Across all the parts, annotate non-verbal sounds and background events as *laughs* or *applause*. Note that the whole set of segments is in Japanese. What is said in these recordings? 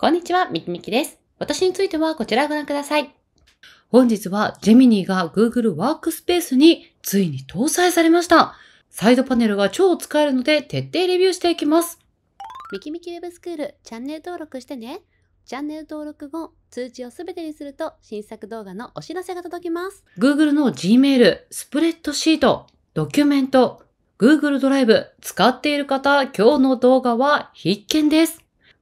こんにちは、みきみきです。私についてはこちらをご覧ください。本日はジェミニーが Google ワークスペースについに搭載されました。サイドパネルが超使えるので徹底レビューしていきます。みきみきウェブスクールチャンネル登録してね。チャンネル登録後、通知をすべてにすると新作動画のお知らせが届きます。Google の Gmail、スプレッドシート、ドキュメント、Google ドライブ、使っている方、今日の動画は必見です。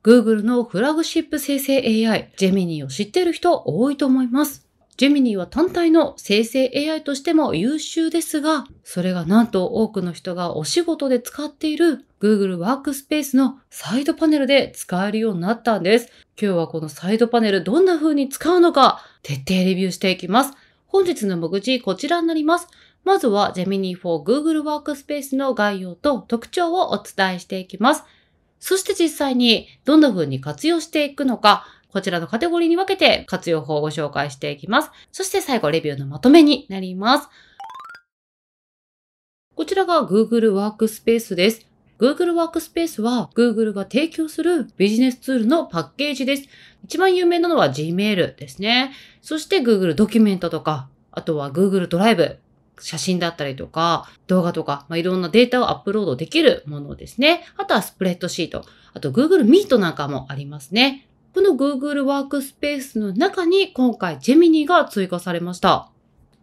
Google のフラグシップ生成 AI、ジェミニーを知ってる人多いと思います。ジェミニーは単体の生成 AI としても優秀ですが、それがなんと多くの人がお仕事で使っている Google Workspace のサイドパネルで使えるようになったんです。今日はこのサイドパネルどんな風に使うのか徹底レビューしていきます。本日の目次こちらになります。まずはジェミニー4 Google Workspace の概要と特徴をお伝えしていきます。そして実際にどんな風に活用していくのか、こちらのカテゴリーに分けて活用法をご紹介していきます。そして最後、レビューのまとめになります。こちらが Google ワークスペースです。Google Workspace は Google が提供するビジネスツールのパッケージです。一番有名なのは Gmail ですね。そして Google ドキュメントとか、あとは Google ドライブ、写真だったりとか、動画とか、まあ、いろんなデータをアップロードできるものですね。あとはスプレッドシート。あと Google Meet なんかもありますね。この Google Workspace の中に今回 Gemini が追加されました。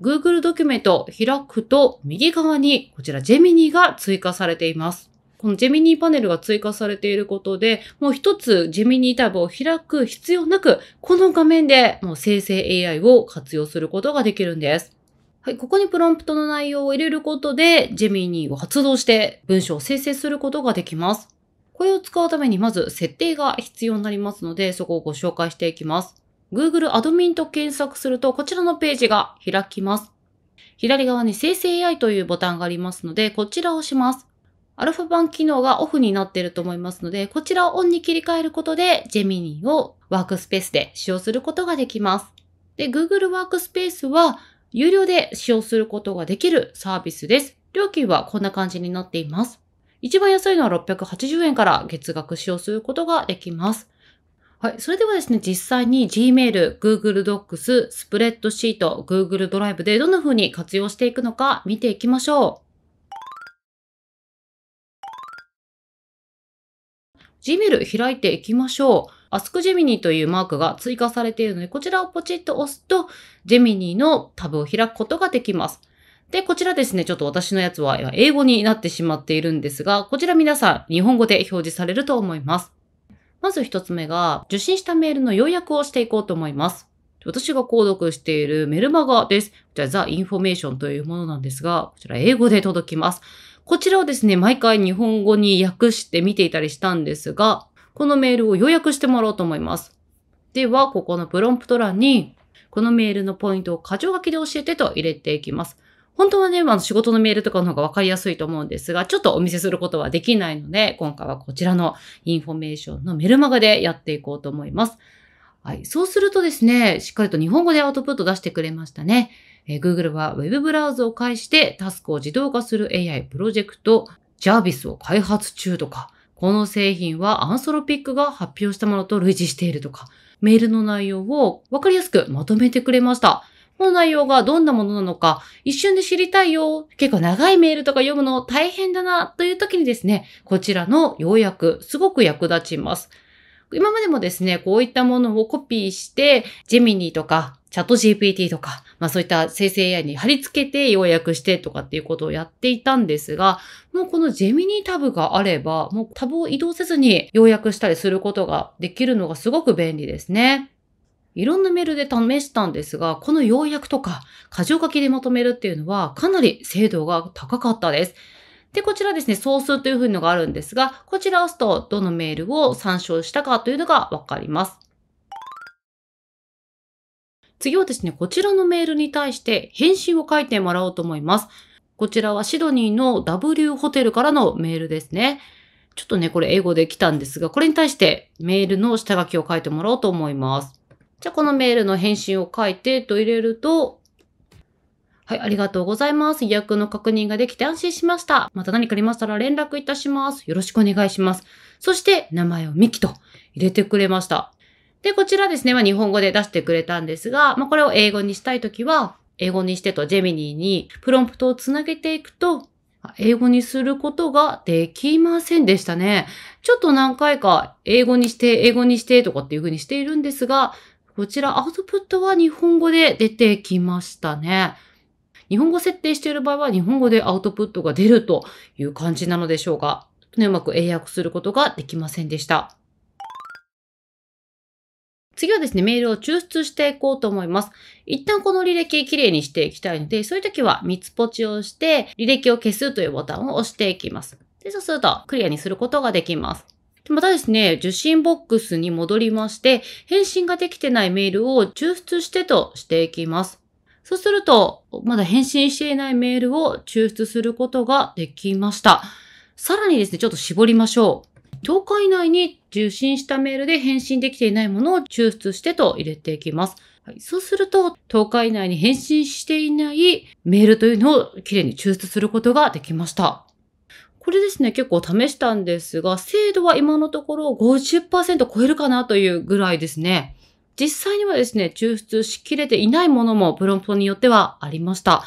Google ドキュメント開くと右側にこちら Gemini が追加されています。このジェミニーパネルが追加されていることで、もう一つジェミニータブを開く必要なく、この画面でもう生成 AI を活用することができるんです。はい、ここにプロンプトの内容を入れることで、ジェミニーを発動して文章を生成することができます。これを使うためにまず設定が必要になりますので、そこをご紹介していきます。Google アドミンと検索すると、こちらのページが開きます。左側に生成 AI というボタンがありますので、こちらを押します。アルファ版機能がオフになっていると思いますので、こちらをオンに切り替えることで、ジェミニーをワークスペースで使用することができます。で、Google ワークスペースは有料で使用することができるサービスです。料金はこんな感じになっています。一番安いのは680円から月額使用することができます。はい。それではですね、実際に Gmail、Google Docs、スプレッドシート、Google ドライブでどんな風に活用していくのか見ていきましょう。Gmail 開いていきましょう。AskGemini というマークが追加されているので、こちらをポチッと押すと、Gemini のタブを開くことができます。で、こちらですね、ちょっと私のやつは英語になってしまっているんですが、こちら皆さん日本語で表示されると思います。まず一つ目が、受信したメールの要約をしていこうと思います。私が購読しているメルマガです。こちら、ザ・インフォメーションというものなんですが、こちら英語で届きます。こちらをですね、毎回日本語に訳して見ていたりしたんですが、このメールを要約してもらおうと思います。では、ここのプロンプト欄に、このメールのポイントを箇条書きで教えてと入れていきます。本当はね、あの仕事のメールとかの方が分かりやすいと思うんですが、ちょっとお見せすることはできないので、今回はこちらのインフォメーションのメルマガでやっていこうと思います。はい。そうするとですね、しっかりと日本語でアウトプット出してくれましたね。えー、Google は Web ブラウザを介してタスクを自動化する AI プロジェクト j a ー v i s を開発中とか、この製品はアンソロピックが発表したものと類似しているとか、メールの内容をわかりやすくまとめてくれました。この内容がどんなものなのか、一瞬で知りたいよ。結構長いメールとか読むの大変だなという時にですね、こちらの要約、すごく役立ちます。今までもですね、こういったものをコピーして、ジェミニーとか、チャット GPT とか、まあそういった生成 AI に貼り付けて要約してとかっていうことをやっていたんですが、もうこのジェミニータブがあれば、もうタブを移動せずに要約したりすることができるのがすごく便利ですね。いろんなメールで試したんですが、この要約とか、箇条書きでまとめるっていうのはかなり精度が高かったです。で、こちらですね、総数というふうのがあるんですが、こちらを押すと、どのメールを参照したかというのがわかります。次はですね、こちらのメールに対して返信を書いてもらおうと思います。こちらはシドニーの W ホテルからのメールですね。ちょっとね、これ英語で来たんですが、これに対してメールの下書きを書いてもらおうと思います。じゃあ、このメールの返信を書いてと入れると、はい、ありがとうございます。予約の確認ができて安心しました。また何かありましたら連絡いたします。よろしくお願いします。そして、名前をミキと入れてくれました。で、こちらですね、まあ、日本語で出してくれたんですが、まあ、これを英語にしたいときは、英語にしてとジェミニーにプロンプトをつなげていくと、英語にすることができませんでしたね。ちょっと何回か英語にして、英語にしてとかっていう風にしているんですが、こちらアウトプットは日本語で出てきましたね。日本語設定している場合は日本語でアウトプットが出るという感じなのでしょうが、ね、うまく英訳することができませんでした。次はですね、メールを抽出していこうと思います。一旦この履歴きれいにしていきたいので、そういう時は三つポチをして、履歴を消すというボタンを押していきます。で、そうするとクリアにすることができます。でまたですね、受信ボックスに戻りまして、返信ができてないメールを抽出してとしていきます。そうすると、まだ返信していないメールを抽出することができました。さらにですね、ちょっと絞りましょう。10日以内に受信したメールで返信できていないものを抽出してと入れていきます。はい、そうすると、10日以内に返信していないメールというのをきれいに抽出することができました。これですね、結構試したんですが、精度は今のところ50%超えるかなというぐらいですね。実際にはですね、抽出しきれていないものもプロンプトによってはありました。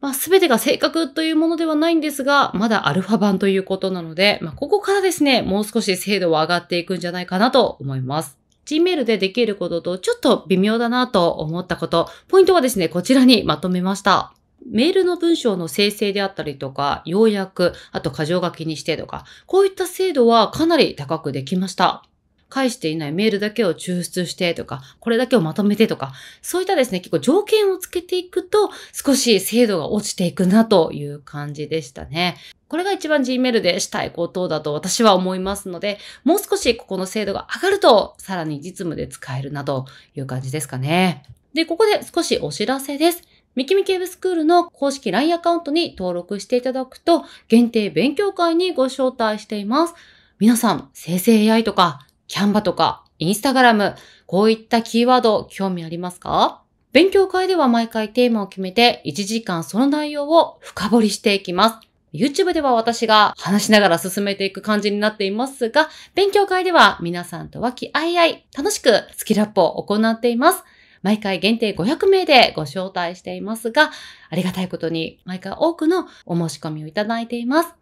まあ、すべてが正確というものではないんですが、まだアルファ版ということなので、まあ、ここからですね、もう少し精度は上がっていくんじゃないかなと思います。Gmail でできることとちょっと微妙だなと思ったこと、ポイントはですね、こちらにまとめました。メールの文章の生成であったりとか、要約、あと箇条書きにしてとか、こういった精度はかなり高くできました。返していないメールだけを抽出してとか、これだけをまとめてとか、そういったですね、結構条件をつけていくと、少し精度が落ちていくなという感じでしたね。これが一番 Gmail でしたいことだと私は思いますので、もう少しここの精度が上がると、さらに実務で使えるなという感じですかね。で、ここで少しお知らせです。ミキミキウェブスクールの公式 LINE アカウントに登録していただくと、限定勉強会にご招待しています。皆さん、生成 AI とか、キャンバとか、インスタグラム、こういったキーワード、興味ありますか勉強会では毎回テーマを決めて、1時間その内容を深掘りしていきます。YouTube では私が話しながら進めていく感じになっていますが、勉強会では皆さんと和気あいあい、楽しくスキルアップを行っています。毎回限定500名でご招待していますが、ありがたいことに毎回多くのお申し込みをいただいています。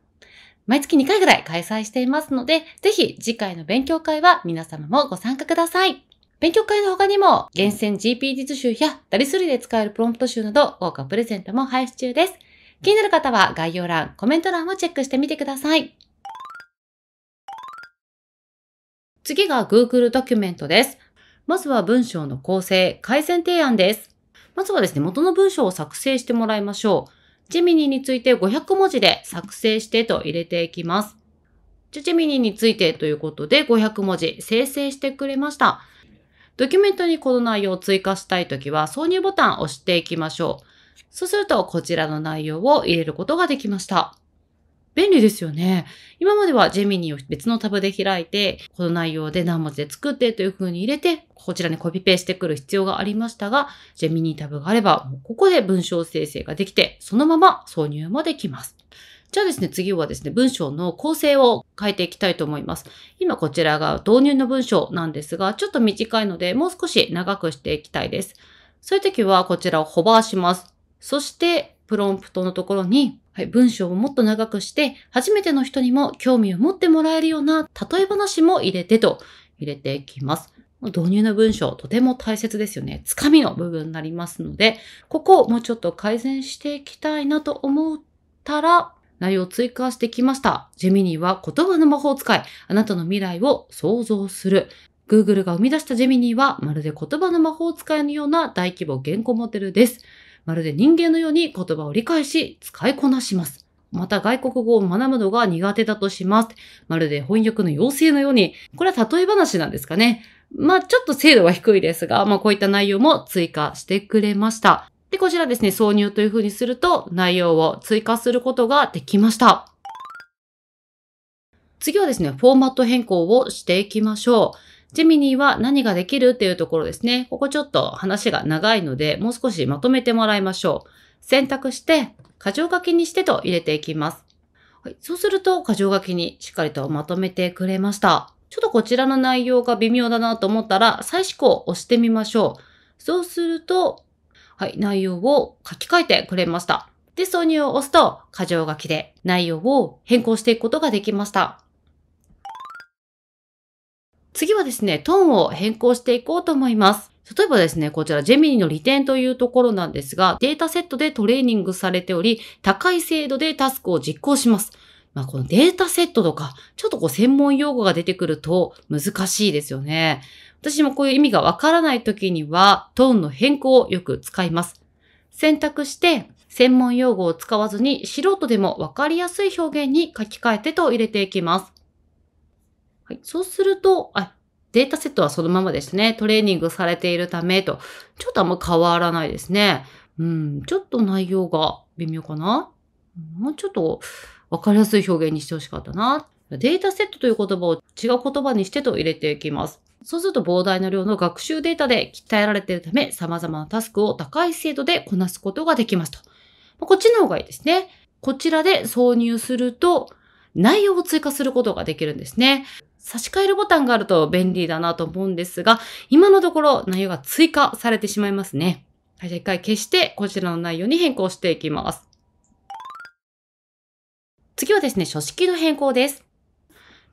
毎月2回ぐらい開催していますので、ぜひ次回の勉強会は皆様もご参加ください。勉強会の他にも、厳選 GP 実習やダリスリで使えるプロンプト集など豪華プレゼントも配布中です。気になる方は概要欄、コメント欄をチェックしてみてください。次が Google ドキュメントです。まずは文章の構成、改善提案です。まずはですね、元の文章を作成してもらいましょう。チェミニについて500文字で作成してと入れていきます。チェミニについてということで500文字生成してくれました。ドキュメントにこの内容を追加したいときは挿入ボタンを押していきましょう。そうするとこちらの内容を入れることができました。便利ですよね。今まではジェミニーを別のタブで開いて、この内容で何文字で作ってという風に入れて、こちらにコピペしてくる必要がありましたが、ジェミニータブがあれば、ここで文章生成ができて、そのまま挿入もできます。じゃあですね、次はですね、文章の構成を変えていきたいと思います。今こちらが導入の文章なんですが、ちょっと短いので、もう少し長くしていきたいです。そういう時はこちらをホバーします。そして、プロンプトのところにはい、文章をもっと長くして、初めての人にも興味を持ってもらえるような例え話も入れてと入れていきます。導入の文章、とても大切ですよね。つかみの部分になりますので、ここをもうちょっと改善していきたいなと思ったら、内容を追加してきました。ジェミニーは言葉の魔法使い。あなたの未来を想像する。Google が生み出したジェミニーはまるで言葉の魔法使いのような大規模言語モデルです。まるで人間のように言葉を理解し、使いこなします。また外国語を学ぶのが苦手だとします。まるで翻訳の要請のように、これは例え話なんですかね。まあちょっと精度は低いですが、まあこういった内容も追加してくれました。で、こちらですね、挿入というふうにすると内容を追加することができました。次はですね、フォーマット変更をしていきましょう。ジェミニーは何ができるっていうところですね。ここちょっと話が長いので、もう少しまとめてもらいましょう。選択して、箇条書きにしてと入れていきます。はい、そうすると、箇条書きにしっかりとまとめてくれました。ちょっとこちらの内容が微妙だなと思ったら、再試行を押してみましょう。そうすると、はい、内容を書き換えてくれました。で、挿入を押すと、箇条書きで内容を変更していくことができました。次はですね、トーンを変更していこうと思います。例えばですね、こちらジェミニの利点というところなんですが、データセットでトレーニングされており、高い精度でタスクを実行します。まあ、このデータセットとか、ちょっとこう専門用語が出てくると難しいですよね。私もこういう意味がわからない時には、トーンの変更をよく使います。選択して、専門用語を使わずに素人でもわかりやすい表現に書き換えてと入れていきます。はい、そうすると、あ、データセットはそのままですね。トレーニングされているためと、ちょっとあんま変わらないですね。うん、ちょっと内容が微妙かな。もうちょっとわかりやすい表現にしてほしかったな。データセットという言葉を違う言葉にしてと入れていきます。そうすると膨大な量の学習データで鍛えられているため、様々なタスクを高い精度でこなすことができますと。こっちの方がいいですね。こちらで挿入すると、内容を追加することができるんですね。差し替えるボタンがあると便利だなと思うんですが、今のところ内容が追加されてしまいますね。はい、じゃあ一回消して、こちらの内容に変更していきます。次はですね、書式の変更です。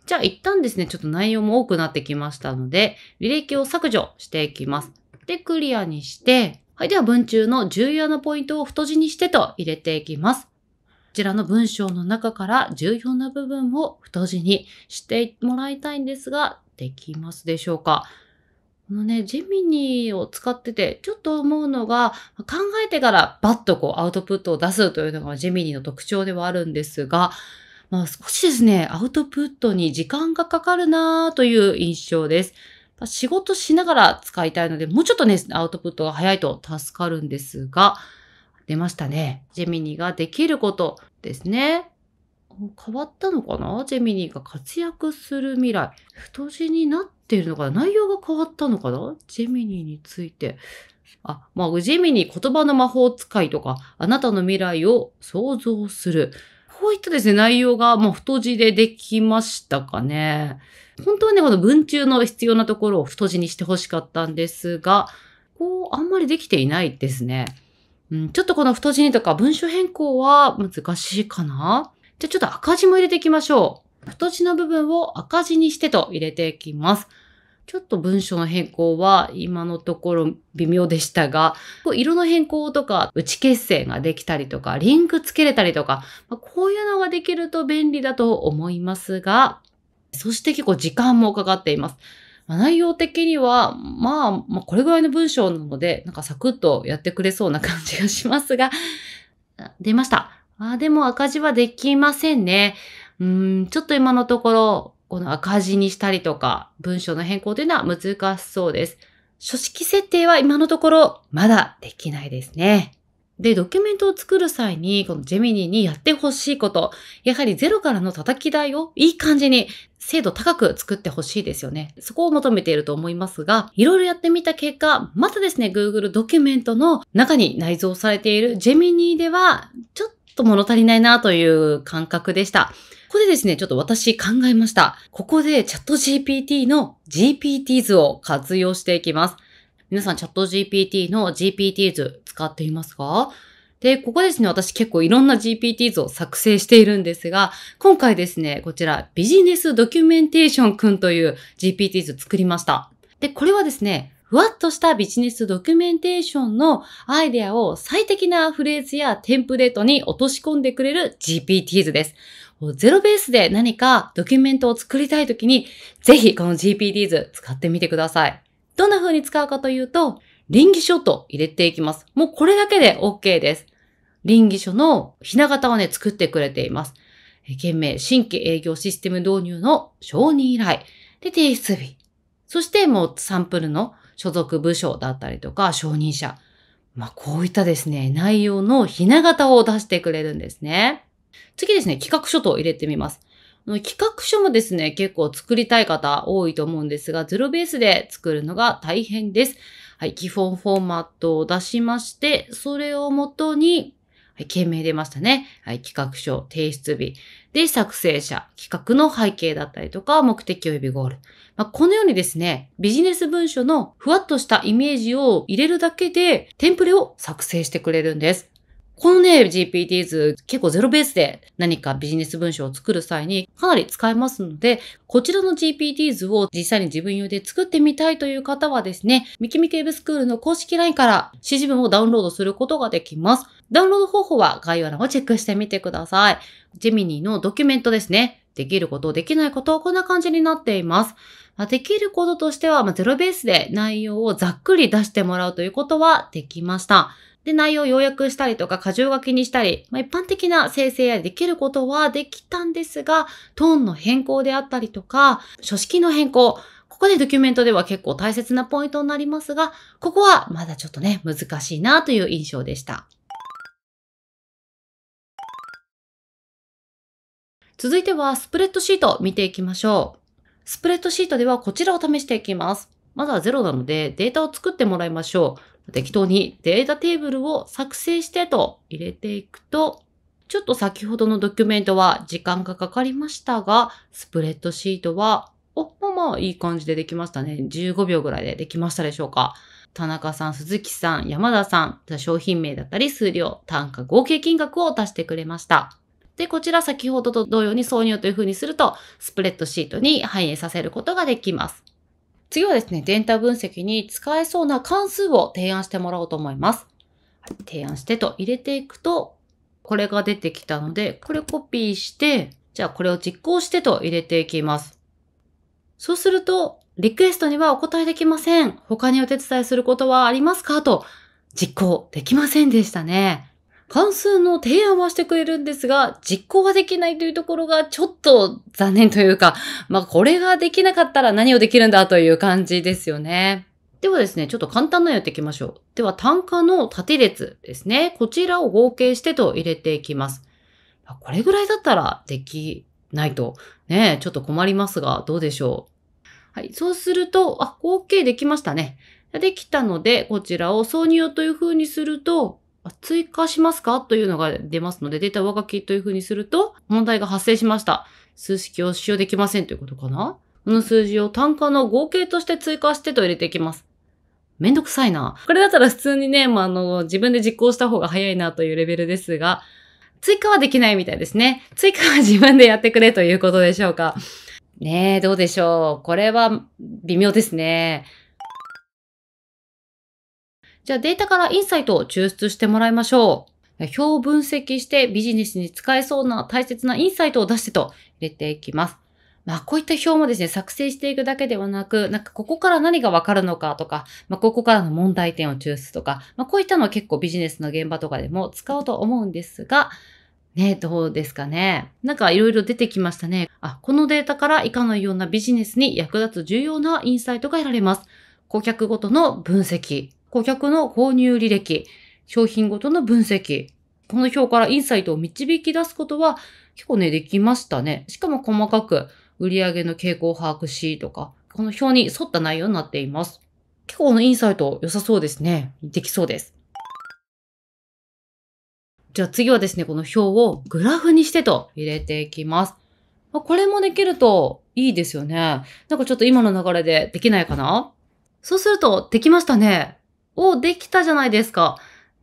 じゃあ一旦ですね、ちょっと内容も多くなってきましたので、履歴を削除していきます。で、クリアにして、はい、では文中の重要なポイントを太字にしてと入れていきます。ちらの文章の中から重要な部分を太字にしてもらいたいんですが、できますでしょうかこのね、ジェミニーを使ってて、ちょっと思うのが、考えてからバッとこうアウトプットを出すというのがジェミニーの特徴ではあるんですが、まあ、少しですね、アウトプットに時間がかかるなという印象です。仕事しながら使いたいので、もうちょっとね、アウトプットが早いと助かるんですが、出ましたね。ジェミニができることですね。変わったのかなジェミニが活躍する未来。太字になっているのかな内容が変わったのかなジェミニについて。あ、まあ、ジェミニ言葉の魔法使いとか、あなたの未来を想像する。こういったですね、内容が、まあ、太字でできましたかね。本当はね、この文中の必要なところを太字にしてほしかったんですが、こう、あんまりできていないですね。うん、ちょっとこの太字にとか文章変更は難しいかなじゃあちょっと赤字も入れていきましょう。太字の部分を赤字にしてと入れていきます。ちょっと文章の変更は今のところ微妙でしたが、色の変更とか、打ち成ができたりとか、リンクつけれたりとか、こういうのができると便利だと思いますが、そして結構時間もかかっています。内容的には、まあ、まあ、これぐらいの文章なので、なんかサクッとやってくれそうな感じがしますが、出ました。あでも赤字はできませんね。うん、ちょっと今のところ、この赤字にしたりとか、文章の変更というのは難しそうです。書式設定は今のところ、まだできないですね。で、ドキュメントを作る際に、このジェミニにやってほしいこと、やはりゼロからの叩き台をいい感じに精度高く作ってほしいですよね。そこを求めていると思いますが、いろいろやってみた結果、またですね、Google ドキュメントの中に内蔵されているジェミニーでは、ちょっと物足りないなという感覚でした。ここでですね、ちょっと私考えました。ここでチャット GPT の GPT 図を活用していきます。皆さんチャット GPT の GPT 図使っていますかで、ここですね、私結構いろんな GPTs を作成しているんですが、今回ですね、こちらビジネスドキュメンテーションくんという GPTs 作りました。で、これはですね、ふわっとしたビジネスドキュメンテーションのアイデアを最適なフレーズやテンプレートに落とし込んでくれる GPTs です。ゼロベースで何かドキュメントを作りたいときに、ぜひこの GPTs 使ってみてください。どんな風に使うかというと、臨義書と入れていきます。もうこれだけで OK です。臨義書のひな型をね、作ってくれています。件名、新規営業システム導入の承認依頼。で、提出日。そしてもうサンプルの所属部署だったりとか、承認者。まあ、こういったですね、内容のひな型を出してくれるんですね。次ですね、企画書と入れてみます。企画書もですね、結構作りたい方多いと思うんですが、ゼロベースで作るのが大変です。はい、基本フォーマットを出しまして、それをもとに、はい、件名出ましたね。はい、企画書、提出日。で、作成者、企画の背景だったりとか、目的及びゴール。まあ、このようにですね、ビジネス文書のふわっとしたイメージを入れるだけで、テンプレを作成してくれるんです。このね、GPTs 結構ゼロベースで何かビジネス文章を作る際にかなり使えますので、こちらの GPTs を実際に自分用で作ってみたいという方はですね、ミキミキウェブスクールの公式 LINE から指示文をダウンロードすることができます。ダウンロード方法は概要欄をチェックしてみてください。ジェミニーのドキュメントですね。できること、できないこと、こんな感じになっています。まあ、できることとしては、まあ、ゼロベースで内容をざっくり出してもらうということはできました。で、内容を要約したりとか、過剰書きにしたり、まあ、一般的な生成やできることはできたんですが、トーンの変更であったりとか、書式の変更、ここでドキュメントでは結構大切なポイントになりますが、ここはまだちょっとね、難しいなという印象でした。続いてはスプレッドシート見ていきましょう。スプレッドシートではこちらを試していきます。まずは0なのでデータを作ってもらいましょう。適当にデータテーブルを作成してと入れていくと、ちょっと先ほどのドキュメントは時間がかかりましたが、スプレッドシートは、お、まあまあいい感じでできましたね。15秒ぐらいでできましたでしょうか。田中さん、鈴木さん、山田さん、商品名だったり数量、単価、合計金額を足してくれました。で、こちら先ほどと同様に挿入という風にすると、スプレッドシートに反映させることができます。次はですね、データ分析に使えそうな関数を提案してもらおうと思います。はい、提案してと入れていくと、これが出てきたので、これコピーして、じゃあこれを実行してと入れていきます。そうすると、リクエストにはお答えできません。他にお手伝いすることはありますかと、実行できませんでしたね。関数の提案はしてくれるんですが、実行はできないというところがちょっと残念というか、まあこれができなかったら何をできるんだという感じですよね。ではですね、ちょっと簡単なやっていきましょう。では単価の縦列ですね。こちらを合計してと入れていきます。これぐらいだったらできないと、ね、ちょっと困りますが、どうでしょう。はい、そうすると、あ、合計できましたね。できたので、こちらを挿入という風にすると、追加しますかというのが出ますので、データ上書きというふうにすると、問題が発生しました。数式を使用できませんということかなこの数字を単価の合計として追加してと入れていきます。めんどくさいな。これだったら普通にね、まあ、あの、自分で実行した方が早いなというレベルですが、追加はできないみたいですね。追加は自分でやってくれということでしょうか。ねえ、どうでしょう。これは微妙ですね。じゃあデータからインサイトを抽出してもらいましょう。表を分析してビジネスに使えそうな大切なインサイトを出してと入れていきます。まあ、こういった表もですね、作成していくだけではなく、なんかここから何がわかるのかとか、まあ、ここからの問題点を抽出とか、まあ、こういったのは結構ビジネスの現場とかでも使おうと思うんですが、ね、どうですかね。なんかいろいろ出てきましたね。あ、このデータから以下のようなビジネスに役立つ重要なインサイトが得られます。顧客ごとの分析、顧客の購入履歴、商品ごとの分析、この表からインサイトを導き出すことは結構ね、できましたね。しかも細かく売上の傾向を把握しとか、この表に沿った内容になっています。結構このインサイト良さそうですね。できそうです。じゃあ次はですね、この表をグラフにしてと入れていきます。まこれもできるといいですよね。なんかちょっと今の流れでできないかなそうするとできましたね。をできたじゃないですか。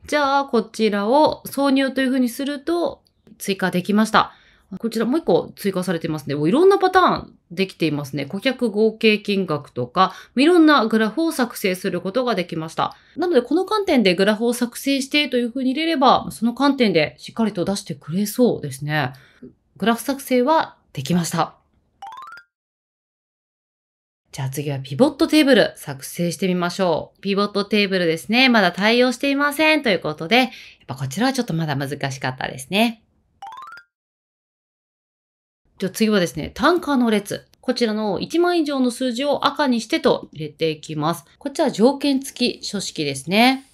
じゃあ、こちらを挿入というふうにすると追加できました。こちらもう一個追加されてますね。いろんなパターンできていますね。顧客合計金額とか、いろんなグラフを作成することができました。なので、この観点でグラフを作成してというふうに入れれば、その観点でしっかりと出してくれそうですね。グラフ作成はできました。じゃあ次はピボットテーブル作成してみましょう。ピボットテーブルですね。まだ対応していませんということで、やっぱこちらはちょっとまだ難しかったですね。じゃあ次はですね、単価の列。こちらの1万以上の数字を赤にしてと入れていきます。こちら条件付き書式ですね。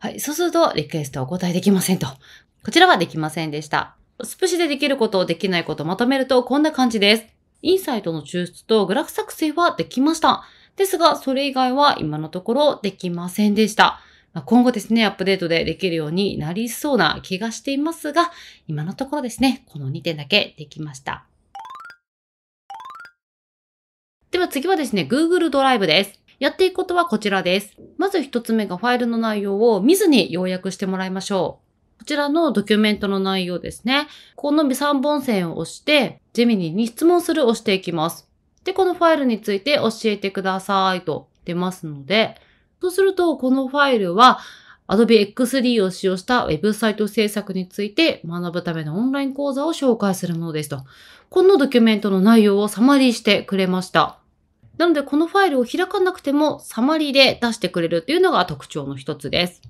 はい。そうすると、リクエストお答えできませんと。こちらはできませんでした。スプシでできることをできないことをまとめるとこんな感じです。インサイトの抽出とグラフ作成はできました。ですが、それ以外は今のところできませんでした。今後ですね、アップデートでできるようになりそうな気がしていますが、今のところですね、この2点だけできました。では次はですね、Google ドライブです。やっていくことはこちらです。まず1つ目がファイルの内容を見ずに要約してもらいましょう。こちらのドキュメントの内容ですね。この3本線を押して、ジェミニに質問するを押していきます。で、このファイルについて教えてくださいと出ますので、そうすると、このファイルは Adobe X3 を使用したウェブサイト制作について学ぶためのオンライン講座を紹介するものですと。このドキュメントの内容をサマリーしてくれました。なので、このファイルを開かなくてもサマリーで出してくれるっていうのが特徴の一つです。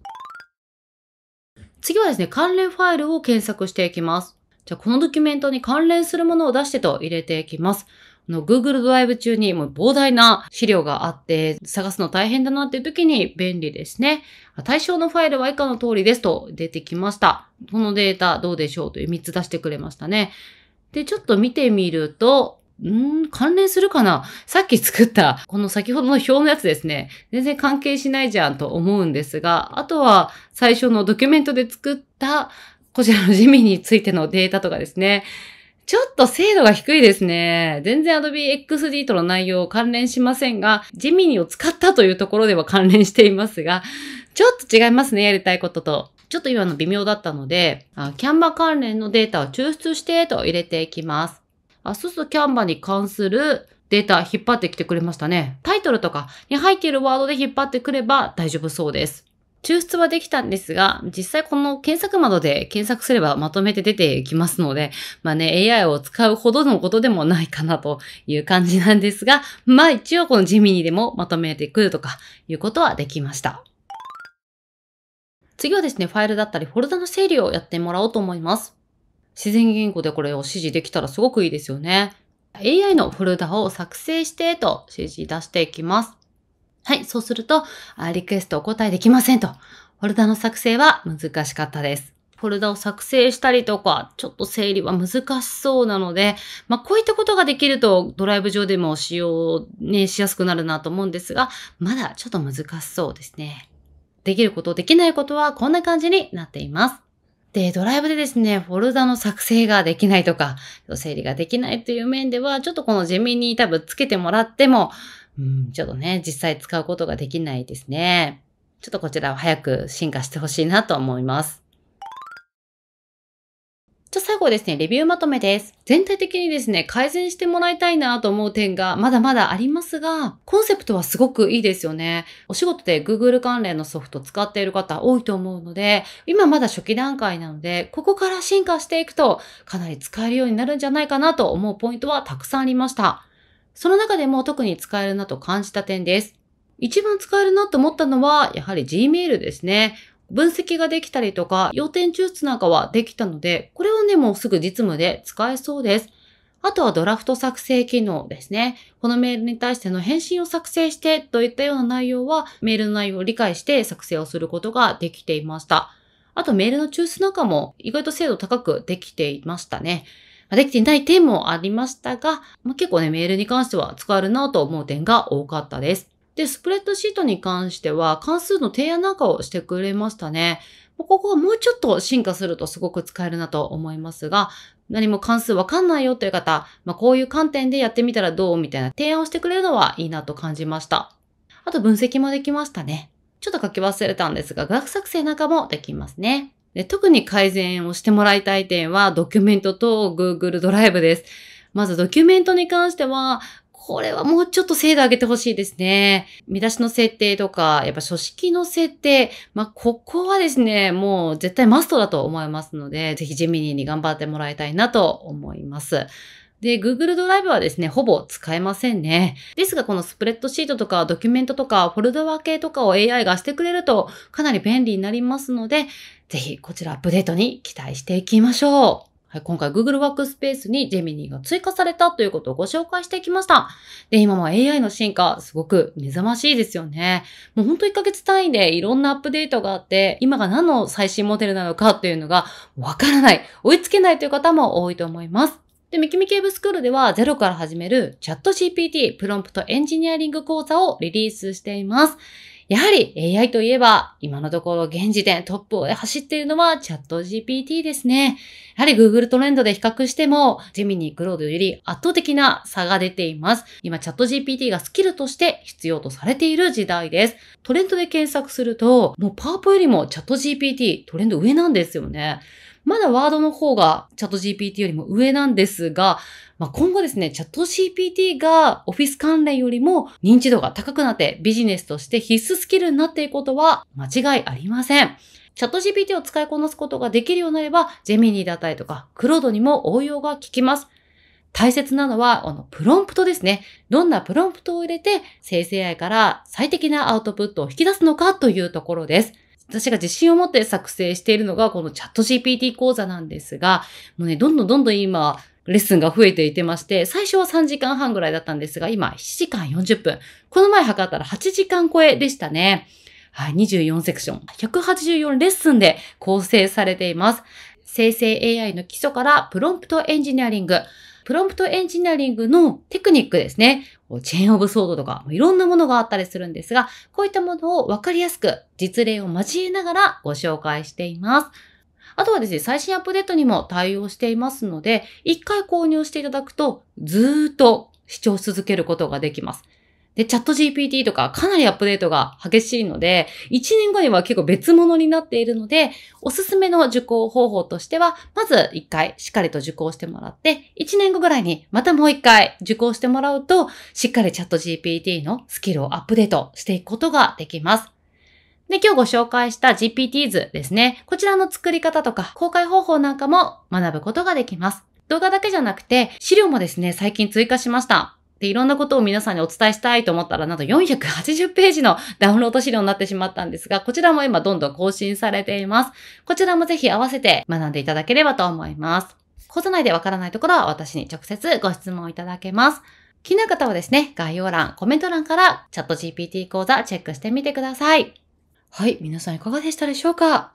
次はですね、関連ファイルを検索していきます。じゃあ、このドキュメントに関連するものを出してと入れていきます。の Google ドライブ中にもう膨大な資料があって探すの大変だなっていう時に便利ですね。対象のファイルは以下の通りですと出てきました。このデータどうでしょうという3つ出してくれましたね。で、ちょっと見てみると、ん関連するかなさっき作った、この先ほどの表のやつですね。全然関係しないじゃんと思うんですが、あとは最初のドキュメントで作った、こちらのジミーについてのデータとかですね。ちょっと精度が低いですね。全然 Adobe XD との内容関連しませんが、ジミニを使ったというところでは関連していますが、ちょっと違いますね、やりたいことと。ちょっと今の微妙だったので、キャンバ関連のデータを抽出してと入れていきます。アススキャンバに関するデータ引っ張ってきてくれましたね。タイトルとかに入っているワードで引っ張ってくれば大丈夫そうです。抽出はできたんですが、実際この検索窓で検索すればまとめて出てきますので、まあね、AI を使うほどのことでもないかなという感じなんですが、まあ一応この地味にでもまとめてくるとかいうことはできました。次はですね、ファイルだったりフォルダの整理をやってもらおうと思います。自然言語でこれを指示できたらすごくいいですよね。AI のフォルダを作成してと指示出していきます。はい、そうすると、リクエストお答えできませんと。フォルダの作成は難しかったです。フォルダを作成したりとか、ちょっと整理は難しそうなので、まあ、こういったことができるとドライブ上でも使用、ね、しやすくなるなと思うんですが、まだちょっと難しそうですね。できること、できないことはこんな感じになっています。で、ドライブでですね、フォルダの作成ができないとか、整理ができないという面では、ちょっとこの地味に多分つけてもらっても、うん、ちょっとね、実際使うことができないですね。ちょっとこちらは早く進化してほしいなと思います。じゃあ最後ですね、レビューまとめです。全体的にですね、改善してもらいたいなと思う点がまだまだありますが、コンセプトはすごくいいですよね。お仕事で Google 関連のソフト使っている方多いと思うので、今まだ初期段階なので、ここから進化していくとかなり使えるようになるんじゃないかなと思うポイントはたくさんありました。その中でも特に使えるなと感じた点です。一番使えるなと思ったのは、やはり Gmail ですね。分析ができたりとか、要点抽出なんかはできたので、これはね、もうすぐ実務で使えそうです。あとはドラフト作成機能ですね。このメールに対しての返信を作成してといったような内容は、メールの内容を理解して作成をすることができていました。あとメールの抽出なんかも意外と精度高くできていましたね。できていない点もありましたが、ま結構ね、メールに関しては使えるなと思う点が多かったです。で、スプレッドシートに関しては関数の提案なんかをしてくれましたね。ここはもうちょっと進化するとすごく使えるなと思いますが、何も関数わかんないよという方、まあ、こういう観点でやってみたらどうみたいな提案をしてくれるのはいいなと感じました。あと分析もできましたね。ちょっと書き忘れたんですが、学作成なんかもできますね。で特に改善をしてもらいたい点は、ドキュメントと Google ドライブです。まずドキュメントに関しては、これはもうちょっと精度上げてほしいですね。見出しの設定とか、やっぱ書式の設定、まあ、ここはですね、もう絶対マストだと思いますので、ぜひジミニーに頑張ってもらいたいなと思います。で、Google ドライブはですね、ほぼ使えませんね。ですが、このスプレッドシートとかドキュメントとかフォルダ分けとかを AI がしてくれるとかなり便利になりますので、ぜひこちらアップデートに期待していきましょう。はい、今回 Google Workspace に Gemini が追加されたということをご紹介してきました。で、今も AI の進化、すごく目覚ましいですよね。もうほんと1ヶ月単位でいろんなアップデートがあって、今が何の最新モデルなのかっていうのがわからない、追いつけないという方も多いと思います。で、ミキミケーブスクールではゼロから始めるチャット GPT プロンプトエンジニアリング講座をリリースしています。やはり AI といえば、今のところ現時点トップを走っているのはチャット GPT ですね。やはり Google トレンドで比較しても、ジェミニー・グロードより圧倒的な差が出ています。今チャット GPT がスキルとして必要とされている時代です。トレンドで検索すると、もうパープよりもチャット GPT トレンド上なんですよね。まだワードの方がチャット GPT よりも上なんですが、まあ、今後ですね、チャット GPT がオフィス関連よりも認知度が高くなってビジネスとして必須スキルになっていくことは間違いありません。チャット GPT を使いこなすことができるようになれば、ジェミニーだったりとか、クロードにも応用が効きます。大切なのは、この、プロンプトですね。どんなプロンプトを入れて、生成 AI から最適なアウトプットを引き出すのかというところです。私が自信を持って作成しているのがこのチャット GPT 講座なんですが、もうね、どんどんどんどん今、レッスンが増えていてまして、最初は3時間半ぐらいだったんですが、今7時間40分。この前測ったら8時間超えでしたね。はい、24セクション、184レッスンで構成されています。生成 AI の基礎からプロンプトエンジニアリング、プロンプトエンジニアリングのテクニックですね。チェーンオブソードとか、いろんなものがあったりするんですが、こういったものをわかりやすく実例を交えながらご紹介しています。あとはですね、最新アップデートにも対応していますので、一回購入していただくと、ずーっと視聴し続けることができます。で、チャット GPT とかかなりアップデートが激しいので、1年後には結構別物になっているので、おすすめの受講方法としては、まず1回しっかりと受講してもらって、1年後ぐらいにまたもう1回受講してもらうと、しっかりチャット GPT のスキルをアップデートしていくことができます。で、今日ご紹介した GPT 図ですね。こちらの作り方とか公開方法なんかも学ぶことができます。動画だけじゃなくて、資料もですね、最近追加しました。で、いろんなことを皆さんにお伝えしたいと思ったら、なんと480ページの *laughs* ダウンロード資料になってしまったんですが、こちらも今どんどん更新されています。こちらもぜひ合わせて学んでいただければと思います。講座内でわからないところは私に直接ご質問いただけます。気になる方はですね、概要欄、コメント欄からチャット GPT 講座チェックしてみてください。はい、皆さんいかがでしたでしょうか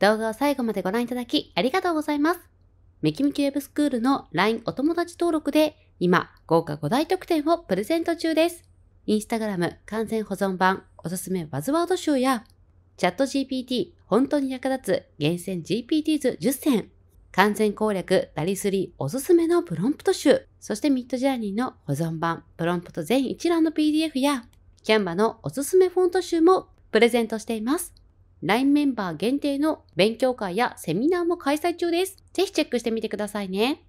動画を最後までご覧いただきありがとうございます。メキメキウェブスクールの LINE お友達登録で今、豪華5大特典をプレゼント中です。インスタグラム完全保存版おすすめバズワード集や、チャット GPT 本当に役立つ厳選 GPT 図10選、完全攻略ダリスリーおすすめのプロンプト集、そしてミッドジャーニーの保存版プロンプト全一覧の PDF や、キャンバのおすすめフォント集もプレゼントしています。LINE メンバー限定の勉強会やセミナーも開催中です。ぜひチェックしてみてくださいね。